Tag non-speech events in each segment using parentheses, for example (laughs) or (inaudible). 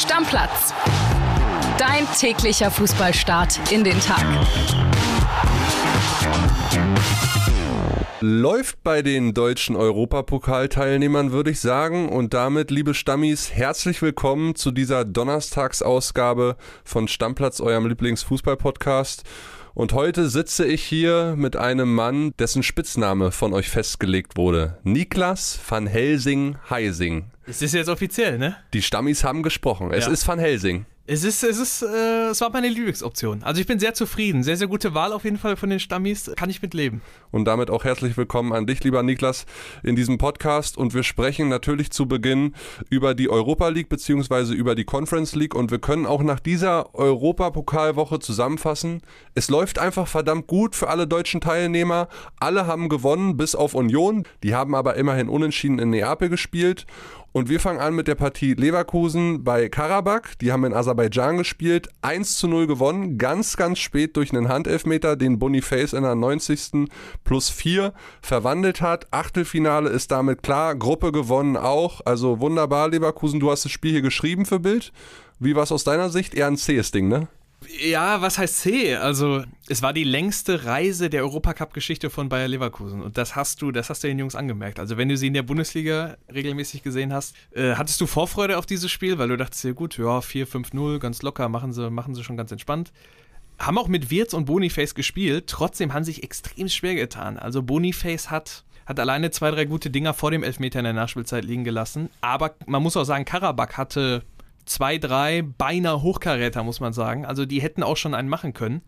Stammplatz. Dein täglicher Fußballstart in den Tag. Läuft bei den deutschen Europapokalteilnehmern, würde ich sagen. Und damit, liebe Stammis, herzlich willkommen zu dieser Donnerstagsausgabe von Stammplatz, eurem Lieblingsfußballpodcast. podcast und heute sitze ich hier mit einem Mann, dessen Spitzname von euch festgelegt wurde. Niklas van Helsing Heising. Es ist jetzt offiziell, ne? Die Stammis haben gesprochen. Es ja. ist van Helsing. Es ist, es ist, äh, es war meine Lieblingsoption. Also ich bin sehr zufrieden. Sehr, sehr gute Wahl auf jeden Fall von den Stammis. Kann ich mitleben. Und damit auch herzlich willkommen an dich, lieber Niklas, in diesem Podcast. Und wir sprechen natürlich zu Beginn über die Europa League beziehungsweise über die Conference League. Und wir können auch nach dieser Europapokalwoche zusammenfassen. Es läuft einfach verdammt gut für alle deutschen Teilnehmer. Alle haben gewonnen, bis auf Union. Die haben aber immerhin unentschieden in Neapel gespielt. Und wir fangen an mit der Partie Leverkusen bei Karabakh. Die haben in Aserbaidschan gespielt, 1 zu 0 gewonnen, ganz, ganz spät durch einen Handelfmeter, den Boniface in der 90. plus 4 verwandelt hat. Achtelfinale ist damit klar, Gruppe gewonnen auch. Also wunderbar, Leverkusen, du hast das Spiel hier geschrieben für Bild. Wie war es aus deiner Sicht? Eher ein zähes Ding, ne? Ja, was heißt C? Also, es war die längste Reise der Europacup-Geschichte von Bayer Leverkusen. Und das hast du, das hast du den Jungs angemerkt. Also, wenn du sie in der Bundesliga regelmäßig gesehen hast, äh, hattest du Vorfreude auf dieses Spiel, weil du dachtest, ja gut, ja, 4-5-0, ganz locker, machen sie, machen sie schon ganz entspannt. Haben auch mit Wirz und Boniface gespielt, trotzdem haben sie sich extrem schwer getan. Also, Boniface hat hat alleine zwei, drei gute Dinger vor dem Elfmeter in der Nachspielzeit liegen gelassen. Aber man muss auch sagen, Karabak hatte zwei, drei beinahe Hochkaräter, muss man sagen. Also die hätten auch schon einen machen können.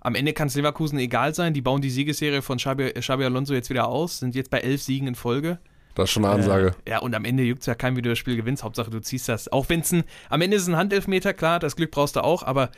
Am Ende kann es Leverkusen egal sein. Die bauen die Siegesserie von Xabi, Xabi Alonso jetzt wieder aus, sind jetzt bei elf Siegen in Folge. Das ist schon eine Ansage. Äh, ja, und am Ende juckt es ja kein, wie du das Spiel gewinnst. Hauptsache, du ziehst das. Auch wenn es ein, am Ende ist ein Handelfmeter, klar, das Glück brauchst du auch, aber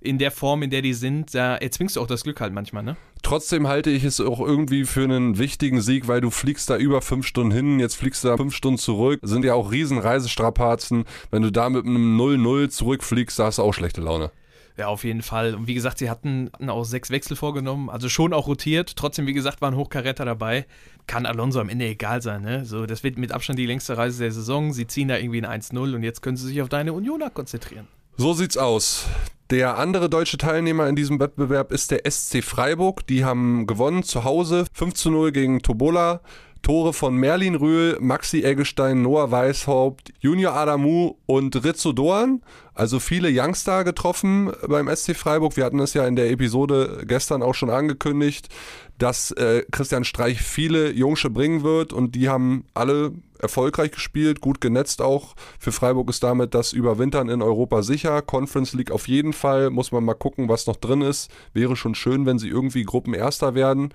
in der Form, in der die sind, da erzwingst du auch das Glück halt manchmal, ne? Trotzdem halte ich es auch irgendwie für einen wichtigen Sieg, weil du fliegst da über fünf Stunden hin, jetzt fliegst du da fünf Stunden zurück. Das sind ja auch riesen Reisestrapazen. Wenn du da mit einem 0-0 zurückfliegst, da hast du auch schlechte Laune. Ja, auf jeden Fall. Und wie gesagt, sie hatten, hatten auch sechs Wechsel vorgenommen, also schon auch rotiert. Trotzdem, wie gesagt, waren Hochkaräter dabei. Kann Alonso am Ende egal sein, ne? So, das wird mit Abstand die längste Reise der Saison. Sie ziehen da irgendwie ein 1-0 und jetzt können sie sich auf deine Unioner konzentrieren. So sieht's aus. Der andere deutsche Teilnehmer in diesem Wettbewerb ist der SC Freiburg. Die haben gewonnen zu Hause 5 0 gegen Tobola. Tore von Merlin Rühl, Maxi Eggestein, Noah Weishaupt, Junior Adamu und Rizzo Doan. Also viele Youngster getroffen beim SC Freiburg. Wir hatten es ja in der Episode gestern auch schon angekündigt, dass äh, Christian Streich viele Jungsche bringen wird und die haben alle erfolgreich gespielt, gut genetzt auch. Für Freiburg ist damit das Überwintern in Europa sicher. Conference League auf jeden Fall. Muss man mal gucken, was noch drin ist. Wäre schon schön, wenn sie irgendwie Gruppenerster werden,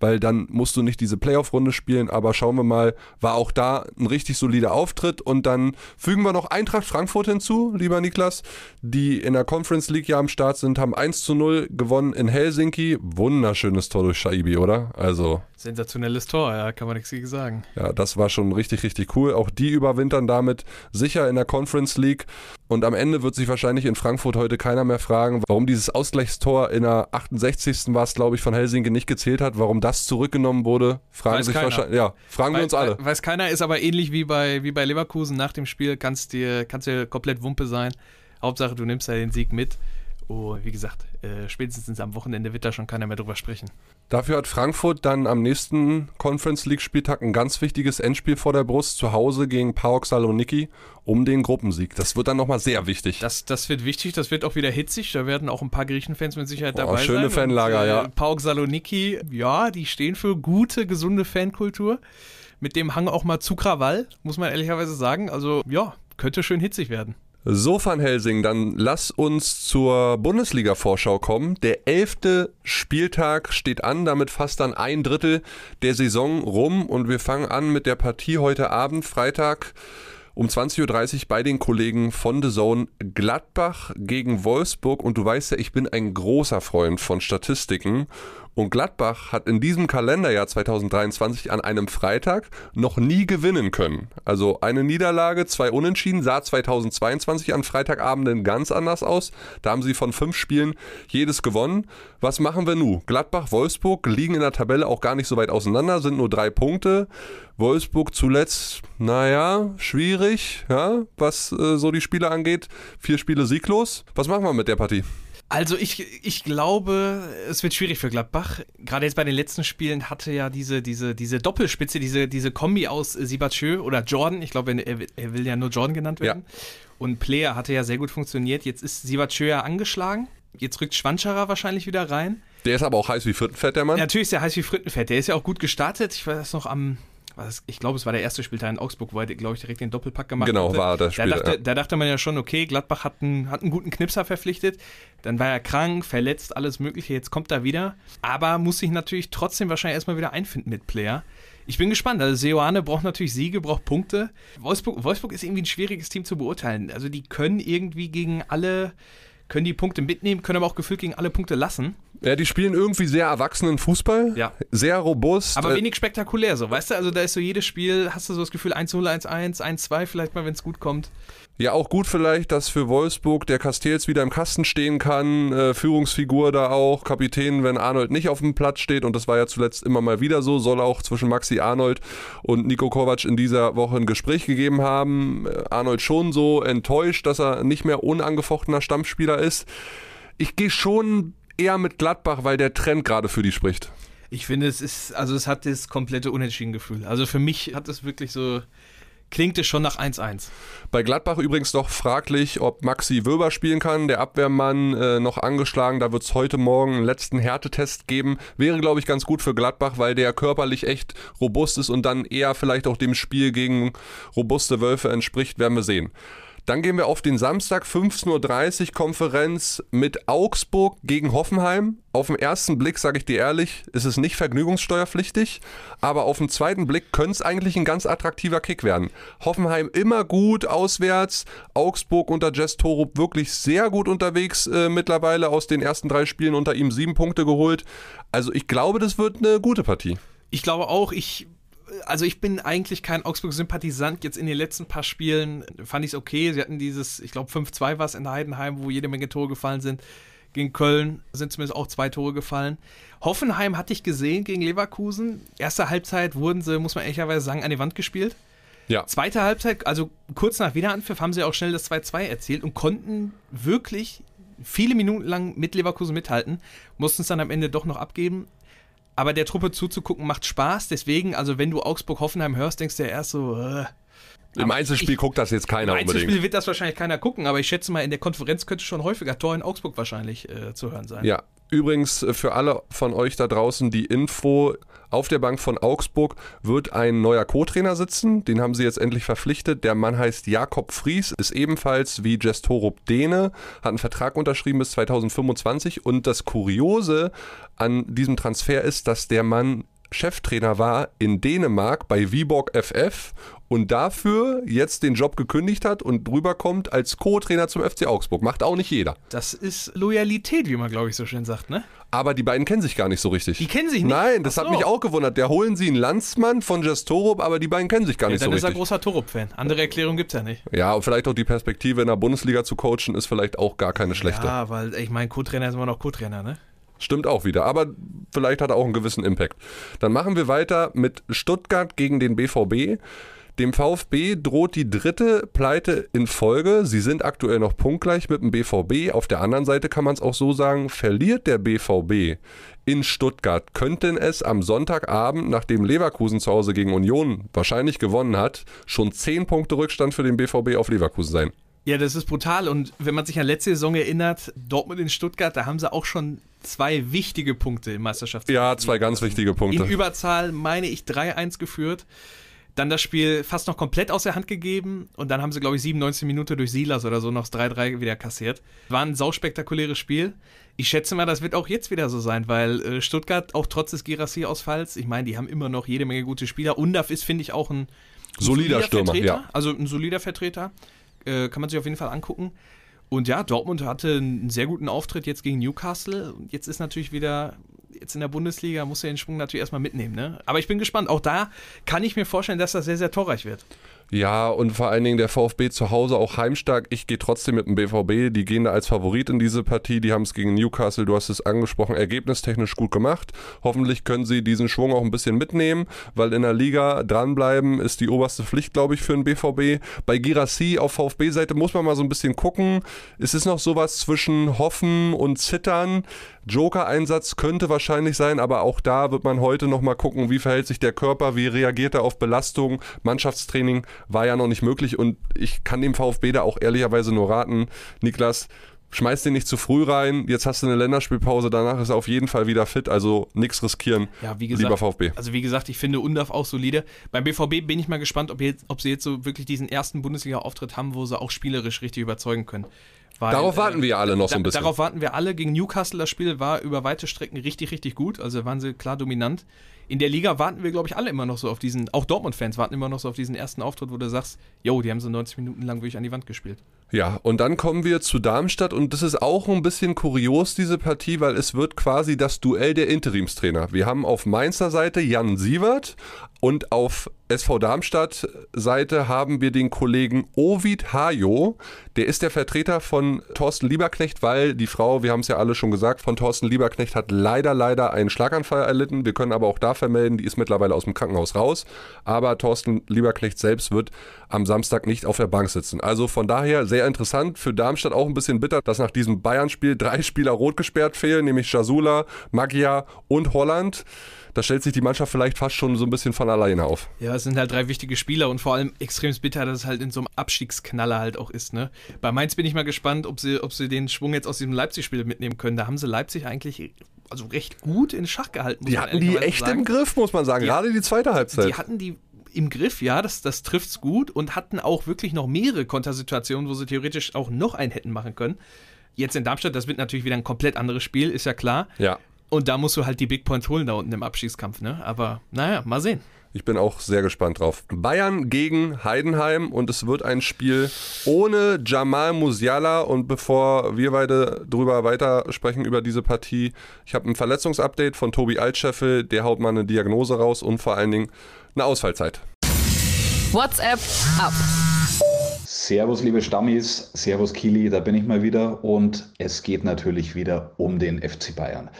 weil dann musst du nicht diese Playoff-Runde spielen. Aber schauen wir mal, war auch da ein richtig solider Auftritt. Und dann fügen wir noch Eintracht Frankfurt hinzu, lieber Nico. Niklas, die in der Conference League ja am Start sind, haben 1 zu 0 gewonnen in Helsinki. Wunderschönes Tor durch Shaibi, oder? Also Sensationelles Tor, ja, kann man nichts gegen sagen. Ja, das war schon richtig, richtig cool. Auch die überwintern damit sicher in der Conference League. Und am Ende wird sich wahrscheinlich in Frankfurt heute keiner mehr fragen, warum dieses Ausgleichstor in der 68. war es, glaube ich, von Helsinki nicht gezählt hat, warum das zurückgenommen wurde, fragen weiß sich keiner. wahrscheinlich. Ja, fragen weiß, wir uns alle. Weiß keiner, ist aber ähnlich wie bei, wie bei Leverkusen nach dem Spiel, kannst dir, kannst dir komplett Wumpe sein. Hauptsache, du nimmst ja den Sieg mit. Oh, wie gesagt, äh, spätestens am Wochenende wird da schon keiner mehr drüber sprechen. Dafür hat Frankfurt dann am nächsten Conference League Spieltag ein ganz wichtiges Endspiel vor der Brust zu Hause gegen PAOK Saloniki um den Gruppensieg. Das wird dann nochmal sehr wichtig. Das, das wird wichtig, das wird auch wieder hitzig. Da werden auch ein paar Griechenfans mit Sicherheit oh, dabei oh, schöne sein. Schöne Fanlager, und, äh, ja. PAOK Saloniki, ja, die stehen für gute, gesunde Fankultur. Mit dem Hang auch mal zu Krawall, muss man ehrlicherweise sagen. Also ja, könnte schön hitzig werden. So, Van Helsing, dann lass uns zur Bundesliga-Vorschau kommen. Der elfte Spieltag steht an, damit fast dann ein Drittel der Saison rum und wir fangen an mit der Partie heute Abend, Freitag um 20.30 Uhr bei den Kollegen von The Zone Gladbach gegen Wolfsburg. Und du weißt ja, ich bin ein großer Freund von Statistiken. Und Gladbach hat in diesem Kalenderjahr 2023 an einem Freitag noch nie gewinnen können. Also eine Niederlage, zwei Unentschieden, sah 2022 an Freitagabenden ganz anders aus. Da haben sie von fünf Spielen jedes gewonnen. Was machen wir nun? Gladbach, Wolfsburg liegen in der Tabelle auch gar nicht so weit auseinander, sind nur drei Punkte. Wolfsburg zuletzt, naja, schwierig, ja, was äh, so die Spiele angeht. Vier Spiele sieglos. Was machen wir mit der Partie? Also ich, ich glaube, es wird schwierig für Gladbach. Gerade jetzt bei den letzten Spielen hatte ja diese, diese, diese Doppelspitze, diese, diese Kombi aus Sibachö oder Jordan, ich glaube, er, er, will ja nur Jordan genannt werden. Ja. Und Player hatte ja sehr gut funktioniert. Jetzt ist Sibachö ja angeschlagen. Jetzt rückt Schwanscherer wahrscheinlich wieder rein. Der ist aber auch heiß wie Frittenfett, der Mann. Natürlich ist er heiß wie Frittenfett. Der ist ja auch gut gestartet. Ich weiß noch am ich glaube, es war der erste Spieltag in Augsburg, wo er, glaube ich, direkt den Doppelpack gemacht hat. Genau, hatte. war das Spiel. Da dachte, ja. da dachte man ja schon, okay, Gladbach hat einen, hat einen guten Knipser verpflichtet. Dann war er krank, verletzt, alles Mögliche. Jetzt kommt er wieder. Aber muss sich natürlich trotzdem wahrscheinlich erstmal wieder einfinden mit Player. Ich bin gespannt. Also, Seoane braucht natürlich Siege, braucht Punkte. Wolfsburg, Wolfsburg ist irgendwie ein schwieriges Team zu beurteilen. Also, die können irgendwie gegen alle können die Punkte mitnehmen, können aber auch gefühlt gegen alle Punkte lassen. Ja, die spielen irgendwie sehr erwachsenen Fußball. Ja. Sehr robust. Aber äh, wenig spektakulär so, weißt du? Also da ist so jedes Spiel, hast du so das Gefühl 1-0, 1-1, 1-2 vielleicht mal, wenn es gut kommt. Ja, auch gut vielleicht, dass für Wolfsburg der Castells wieder im Kasten stehen kann. Äh, Führungsfigur da auch, Kapitän, wenn Arnold nicht auf dem Platz steht. Und das war ja zuletzt immer mal wieder so. Soll auch zwischen Maxi Arnold und Nico Kovac in dieser Woche ein Gespräch gegeben haben. Äh, Arnold schon so enttäuscht, dass er nicht mehr unangefochtener Stammspieler ist. Ich gehe schon eher mit Gladbach, weil der Trend gerade für die spricht. Ich finde, es ist, also es hat das komplette Unentschieden-Gefühl. Also für mich hat es wirklich so klingt es schon nach 1-1. Bei Gladbach übrigens noch fraglich, ob Maxi Wöber spielen kann, der Abwehrmann äh, noch angeschlagen. Da wird es heute Morgen einen letzten Härtetest geben. Wäre, glaube ich, ganz gut für Gladbach, weil der körperlich echt robust ist und dann eher vielleicht auch dem Spiel gegen robuste Wölfe entspricht, werden wir sehen. Dann gehen wir auf den Samstag, 15.30 Uhr Konferenz mit Augsburg gegen Hoffenheim. Auf den ersten Blick, sage ich dir ehrlich, ist es nicht vergnügungssteuerpflichtig, aber auf den zweiten Blick könnte es eigentlich ein ganz attraktiver Kick werden. Hoffenheim immer gut auswärts, Augsburg unter Jess Torup wirklich sehr gut unterwegs äh, mittlerweile, aus den ersten drei Spielen unter ihm sieben Punkte geholt. Also ich glaube, das wird eine gute Partie. Ich glaube auch, ich also ich bin eigentlich kein Augsburg-Sympathisant. Jetzt in den letzten paar Spielen fand ich es okay. Sie hatten dieses, ich glaube, 5-2 war es in Heidenheim, wo jede Menge Tore gefallen sind. Gegen Köln sind zumindest auch zwei Tore gefallen. Hoffenheim hatte ich gesehen gegen Leverkusen. Erste Halbzeit wurden sie, muss man ehrlicherweise sagen, an die Wand gespielt. Ja. Zweite Halbzeit, also kurz nach Wiederanpfiff, haben sie auch schnell das 2-2 erzielt und konnten wirklich viele Minuten lang mit Leverkusen mithalten, mussten es dann am Ende doch noch abgeben aber der Truppe zuzugucken macht Spaß. Deswegen, also wenn du Augsburg-Hoffenheim hörst, denkst du ja erst so. Äh. Im aber Einzelspiel ich, guckt das jetzt keiner unbedingt. Im Einzelspiel wird das wahrscheinlich keiner gucken, aber ich schätze mal, in der Konferenz könnte schon häufiger Tor in Augsburg wahrscheinlich äh, zu hören sein. Ja, übrigens äh, für alle von euch da draußen die Info. Auf der Bank von Augsburg wird ein neuer Co-Trainer sitzen. Den haben sie jetzt endlich verpflichtet. Der Mann heißt Jakob Fries, ist ebenfalls wie Gestorup Däne, hat einen Vertrag unterschrieben bis 2025. Und das Kuriose an diesem Transfer ist, dass der Mann Cheftrainer war in Dänemark bei Viborg FF und dafür jetzt den Job gekündigt hat und rüberkommt als Co-Trainer zum FC Augsburg. Macht auch nicht jeder. Das ist Loyalität, wie man, glaube ich, so schön sagt, ne? Aber die beiden kennen sich gar nicht so richtig. Die kennen sich nicht? Nein, das so. hat mich auch gewundert. Der holen sie einen Landsmann von Jess Torup, aber die beiden kennen sich gar ja, nicht so richtig. Dann ist er großer Torup-Fan. Andere Erklärung gibt es ja nicht. Ja, und vielleicht auch die Perspektive in der Bundesliga zu coachen ist vielleicht auch gar keine schlechte. Ja, weil ich meine, Co-Trainer ist immer noch Co-Trainer, ne? Stimmt auch wieder, aber vielleicht hat er auch einen gewissen Impact. Dann machen wir weiter mit Stuttgart gegen den BVB. Dem VfB droht die dritte Pleite in Folge. Sie sind aktuell noch punktgleich mit dem BVB. Auf der anderen Seite kann man es auch so sagen, verliert der BVB in Stuttgart, könnten es am Sonntagabend, nachdem Leverkusen zu Hause gegen Union wahrscheinlich gewonnen hat, schon zehn Punkte Rückstand für den BVB auf Leverkusen sein. Ja, das ist brutal. Und wenn man sich an letzte Saison erinnert, Dortmund in Stuttgart, da haben sie auch schon zwei wichtige Punkte im Meisterschaftsspiel. Ja, zwei ganz wichtige Punkte. In Überzahl, meine ich, 3-1 geführt dann das Spiel fast noch komplett aus der Hand gegeben und dann haben sie, glaube ich, 97 Minuten durch Silas oder so noch 3-3 wieder kassiert. War ein sauspektakuläres Spiel. Ich schätze mal, das wird auch jetzt wieder so sein, weil äh, Stuttgart auch trotz des Girassi-Ausfalls, ich meine, die haben immer noch jede Menge gute Spieler. Undaf ist, finde ich, auch ein, ein solider, solider Stürmer, Vertreter, ja. Also ein solider Vertreter. Äh, kann man sich auf jeden Fall angucken. Und ja, Dortmund hatte einen sehr guten Auftritt jetzt gegen Newcastle. Und jetzt ist natürlich wieder, jetzt in der Bundesliga, muss er den Sprung natürlich erstmal mitnehmen. Ne? Aber ich bin gespannt. Auch da kann ich mir vorstellen, dass das sehr, sehr torreich wird. Ja, und vor allen Dingen der VfB zu Hause auch heimstark. Ich gehe trotzdem mit dem BVB. Die gehen da als Favorit in diese Partie. Die haben es gegen Newcastle, du hast es angesprochen, ergebnistechnisch gut gemacht. Hoffentlich können sie diesen Schwung auch ein bisschen mitnehmen, weil in der Liga dranbleiben ist die oberste Pflicht, glaube ich, für den BVB. Bei Girassi auf VfB-Seite muss man mal so ein bisschen gucken. Es ist noch sowas zwischen Hoffen und Zittern. Joker-Einsatz könnte wahrscheinlich sein, aber auch da wird man heute nochmal gucken, wie verhält sich der Körper, wie reagiert er auf Belastung, Mannschaftstraining war ja noch nicht möglich und ich kann dem VfB da auch ehrlicherweise nur raten, Niklas, schmeiß den nicht zu früh rein. Jetzt hast du eine Länderspielpause, danach ist er auf jeden Fall wieder fit. Also nichts riskieren, ja, gesagt, lieber VfB. Also wie gesagt, ich finde Undaf auch solide. Beim BVB bin ich mal gespannt, ob, jetzt, ob sie jetzt so wirklich diesen ersten Bundesliga-Auftritt haben, wo sie auch spielerisch richtig überzeugen können. Weil, darauf äh, warten äh, wir alle noch da, so ein bisschen. Darauf warten wir alle. Gegen Newcastle, das Spiel war über weite Strecken richtig, richtig gut. Also waren sie klar dominant. In der Liga warten wir, glaube ich, alle immer noch so auf diesen, auch Dortmund-Fans warten immer noch so auf diesen ersten Auftritt, wo du sagst, yo, die haben so 90 Minuten lang wirklich an die Wand gespielt. Ja, und dann kommen wir zu Darmstadt und das ist auch ein bisschen kurios, diese Partie, weil es wird quasi das Duell der Interimstrainer. Wir haben auf Mainzer Seite Jan Sievert und auf SV Darmstadt Seite haben wir den Kollegen Ovid Hajo. Der ist der Vertreter von Thorsten Lieberknecht, weil die Frau, wir haben es ja alle schon gesagt, von Thorsten Lieberknecht hat leider, leider einen Schlaganfall erlitten. Wir können aber auch da vermelden, die ist mittlerweile aus dem Krankenhaus raus. Aber Thorsten Lieberknecht selbst wird am Samstag nicht auf der Bank sitzen. Also von daher sehr sehr interessant. Für Darmstadt auch ein bisschen bitter, dass nach diesem Bayern-Spiel drei Spieler rot gesperrt fehlen, nämlich Jasula, Magia und Holland da stellt sich die Mannschaft vielleicht fast schon so ein bisschen von alleine auf. Ja, es sind halt drei wichtige Spieler und vor allem extrem bitter, dass es halt in so einem Abstiegsknaller halt auch ist. Ne? Bei Mainz bin ich mal gespannt, ob sie, ob sie den Schwung jetzt aus diesem Leipzig-Spiel mitnehmen können. Da haben sie Leipzig eigentlich also recht gut in Schach gehalten. Die hatten die echt sagen. im Griff, muss man sagen, die, gerade die zweite Halbzeit. Die hatten die im Griff, ja, das, das trifft's gut und hatten auch wirklich noch mehrere Kontersituationen, wo sie theoretisch auch noch einen hätten machen können. Jetzt in Darmstadt, das wird natürlich wieder ein komplett anderes Spiel, ist ja klar. Ja. Und da musst du halt die Big Points holen da unten im Abschießkampf, ne? Aber naja, mal sehen. Ich bin auch sehr gespannt drauf. Bayern gegen Heidenheim und es wird ein Spiel ohne Jamal Musiala. Und bevor wir beide drüber weiter sprechen über diese Partie, ich habe ein Verletzungsupdate von Tobi Altscheffel. Der haut mal eine Diagnose raus und vor allen Dingen eine Ausfallzeit. WhatsApp ab. Servus, liebe Stammis, Servus Kili, da bin ich mal wieder und es geht natürlich wieder um den FC Bayern.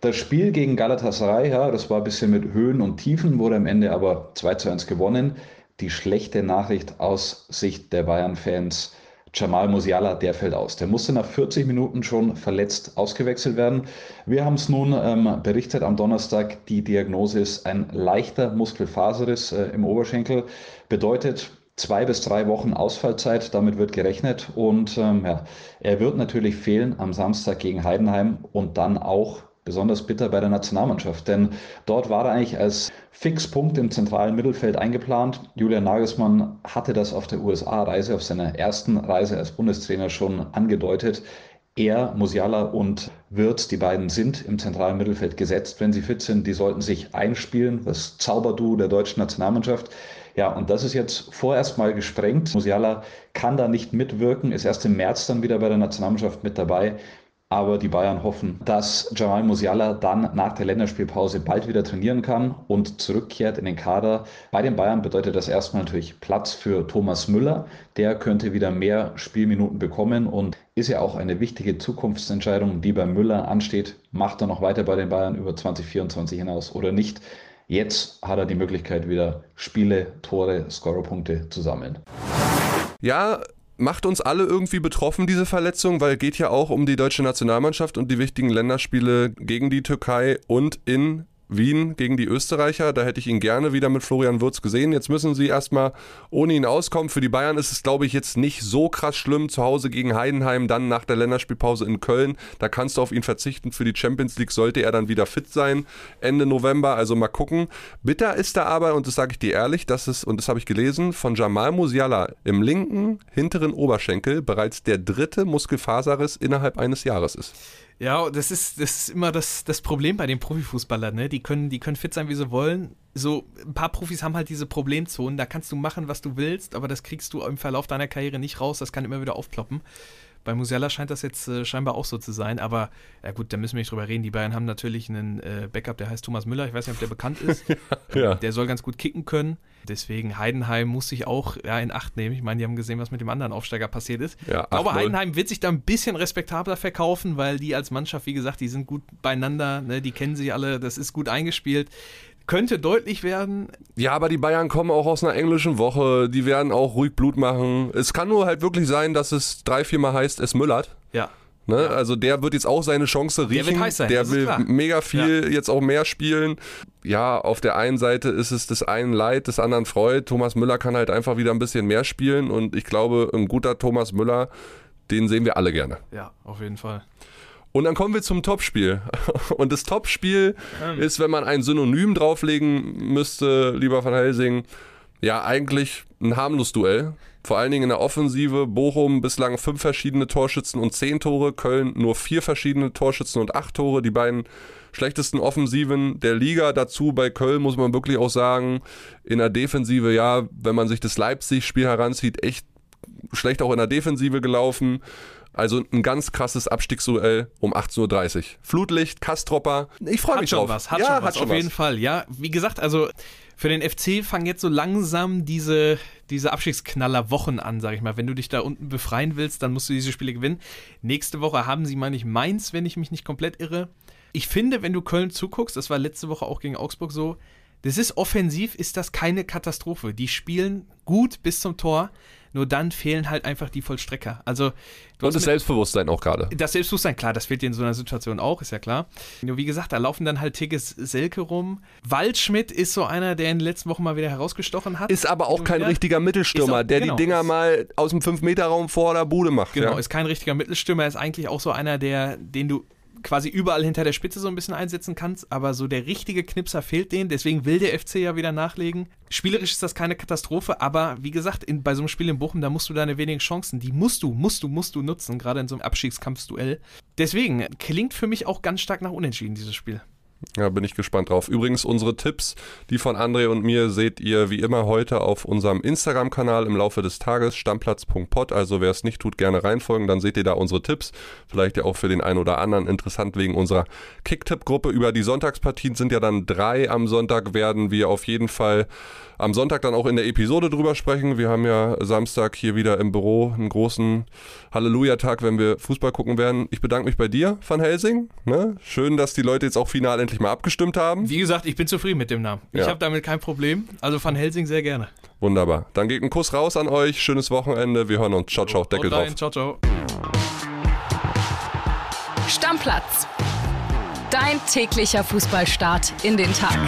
Das Spiel gegen Galatasaray, ja, das war ein bisschen mit Höhen und Tiefen, wurde am Ende aber 2 zu 1 gewonnen. Die schlechte Nachricht aus Sicht der Bayern-Fans, Jamal Musiala, der fällt aus. Der musste nach 40 Minuten schon verletzt ausgewechselt werden. Wir haben es nun ähm, berichtet am Donnerstag. Die Diagnose ist ein leichter Muskelfaserriss äh, im Oberschenkel. Bedeutet zwei bis drei Wochen Ausfallzeit. Damit wird gerechnet. Und ähm, ja, er wird natürlich fehlen am Samstag gegen Heidenheim und dann auch besonders bitter bei der Nationalmannschaft, denn dort war er eigentlich als Fixpunkt im zentralen Mittelfeld eingeplant. Julian Nagelsmann hatte das auf der USA-Reise, auf seiner ersten Reise als Bundestrainer schon angedeutet. Er, Musiala und Wirtz, die beiden sind im zentralen Mittelfeld gesetzt, wenn sie fit sind. Die sollten sich einspielen, das Zauberduo der deutschen Nationalmannschaft. Ja, und das ist jetzt vorerst mal gesprengt. Musiala kann da nicht mitwirken, ist erst im März dann wieder bei der Nationalmannschaft mit dabei. Aber die Bayern hoffen, dass Jamal Musiala dann nach der Länderspielpause bald wieder trainieren kann und zurückkehrt in den Kader. Bei den Bayern bedeutet das erstmal natürlich Platz für Thomas Müller. Der könnte wieder mehr Spielminuten bekommen und ist ja auch eine wichtige Zukunftsentscheidung, die bei Müller ansteht. Macht er noch weiter bei den Bayern über 2024 hinaus oder nicht? Jetzt hat er die Möglichkeit, wieder Spiele, Tore, Scorerpunkte zu sammeln. Ja, macht uns alle irgendwie betroffen, diese Verletzung, weil geht ja auch um die deutsche Nationalmannschaft und die wichtigen Länderspiele gegen die Türkei und in Wien gegen die Österreicher. Da hätte ich ihn gerne wieder mit Florian Würz gesehen. Jetzt müssen sie erstmal ohne ihn auskommen. Für die Bayern ist es, glaube ich, jetzt nicht so krass schlimm. Zu Hause gegen Heidenheim, dann nach der Länderspielpause in Köln. Da kannst du auf ihn verzichten. Für die Champions League sollte er dann wieder fit sein. Ende November, also mal gucken. Bitter ist da aber, und das sage ich dir ehrlich, das ist, und das habe ich gelesen, von Jamal Musiala im linken hinteren Oberschenkel bereits der dritte Muskelfaserriss innerhalb eines Jahres ist. Ja, das ist, das ist immer das, das Problem bei den Profifußballern, ne? Die können, die können fit sein, wie sie wollen. So, ein paar Profis haben halt diese Problemzonen, da kannst du machen, was du willst, aber das kriegst du im Verlauf deiner Karriere nicht raus, das kann immer wieder aufploppen. Bei Musiala scheint das jetzt äh, scheinbar auch so zu sein, aber ja gut, da müssen wir nicht drüber reden. Die Bayern haben natürlich einen äh, Backup, der heißt Thomas Müller. Ich weiß nicht, ob der bekannt ist. (laughs) Ähm, ja. Der soll ganz gut kicken können. Deswegen Heidenheim muss sich auch ja, in Acht nehmen. Ich meine, die haben gesehen, was mit dem anderen Aufsteiger passiert ist. Ja, aber Heidenheim wird sich da ein bisschen respektabler verkaufen, weil die als Mannschaft, wie gesagt, die sind gut beieinander, ne? die kennen sich alle, das ist gut eingespielt könnte deutlich werden. Ja, aber die Bayern kommen auch aus einer englischen Woche. Die werden auch ruhig Blut machen. Es kann nur halt wirklich sein, dass es drei, viermal heißt, es müllert. Ja. Ne? Ja. Also der wird jetzt auch seine Chance riechen. Der wird heiß sein. Der will mega viel ja. jetzt auch mehr spielen. Ja, auf der einen Seite ist es des einen Leid, des anderen Freude. Thomas Müller kann halt einfach wieder ein bisschen mehr spielen und ich glaube, ein guter Thomas Müller, den sehen wir alle gerne. Ja, auf jeden Fall. Und dann kommen wir zum Topspiel. (laughs) Und das Topspiel ähm. ist, wenn man ein Synonym drauflegen müsste, lieber Van Helsing, ja, eigentlich ein harmlos Duell. Vor allen Dingen in der Offensive. Bochum bislang fünf verschiedene Torschützen und zehn Tore. Köln nur vier verschiedene Torschützen und acht Tore. Die beiden schlechtesten Offensiven der Liga. Dazu bei Köln muss man wirklich auch sagen, in der Defensive, ja, wenn man sich das Leipzig-Spiel heranzieht, echt schlecht auch in der Defensive gelaufen. Also ein ganz krasses Abstiegsduell um 18.30 Uhr. Flutlicht, Kastropper. Ich freue mich schon drauf. Was, hat ja, schon was, hat schon auf was. jeden Fall. Ja, wie gesagt, also für den FC fangen jetzt so langsam diese, diese abstiegsknaller an, sag ich mal. Wenn du dich da unten befreien willst, dann musst du diese Spiele gewinnen. Nächste Woche haben sie, meine ich, Mainz, wenn ich mich nicht komplett irre. Ich finde, wenn du Köln zuguckst, das war letzte Woche auch gegen Augsburg so, das ist offensiv, ist das keine Katastrophe. Die spielen gut bis zum Tor. Nur dann fehlen halt einfach die Vollstrecker. Also, und das Selbstbewusstsein auch gerade. Das Selbstbewusstsein, klar, das fehlt dir in so einer Situation auch, ist ja klar. Nur wie gesagt, da laufen dann halt Tigges Selke rum. Waldschmidt ist so einer, der in den letzten Wochen mal wieder herausgestochen hat. Ist aber auch kein wieder. richtiger Mittelstürmer, auch, der genau, die Dinger mal aus dem 5-Meter-Raum vor der Bude macht. Genau, ja. ist kein richtiger Mittelstürmer, ist eigentlich auch so einer, der, den du quasi überall hinter der Spitze so ein bisschen einsetzen kannst, aber so der richtige Knipser fehlt denen, deswegen will der FC ja wieder nachlegen. Spielerisch ist das keine Katastrophe, aber wie gesagt, in, bei so einem Spiel in Bochum, da musst du deine wenigen Chancen, die musst du, musst du, musst du nutzen, gerade in so einem Abstiegskampfsduell. Deswegen klingt für mich auch ganz stark nach Unentschieden dieses Spiel. Ja, bin ich gespannt drauf. Übrigens, unsere Tipps, die von André und mir, seht ihr wie immer heute auf unserem Instagram-Kanal im Laufe des Tages, stammplatz.pod. Also wer es nicht tut, gerne reinfolgen, dann seht ihr da unsere Tipps. Vielleicht ja auch für den einen oder anderen interessant wegen unserer kick tipp gruppe Über die Sonntagspartien sind ja dann drei. Am Sonntag werden wir auf jeden Fall am Sonntag dann auch in der Episode drüber sprechen. Wir haben ja Samstag hier wieder im Büro einen großen Halleluja-Tag, wenn wir Fußball gucken werden. Ich bedanke mich bei dir, Van Helsing. Ne? Schön, dass die Leute jetzt auch final entscheiden endlich mal abgestimmt haben. Wie gesagt, ich bin zufrieden mit dem Namen. Ja. Ich habe damit kein Problem. Also Van Helsing sehr gerne. Wunderbar. Dann geht ein Kuss raus an euch. Schönes Wochenende. Wir hören uns. Ciao, ciao. Deckel rein. drauf. Ciao, ciao. Stammplatz. Dein täglicher Fußballstart in den Tag.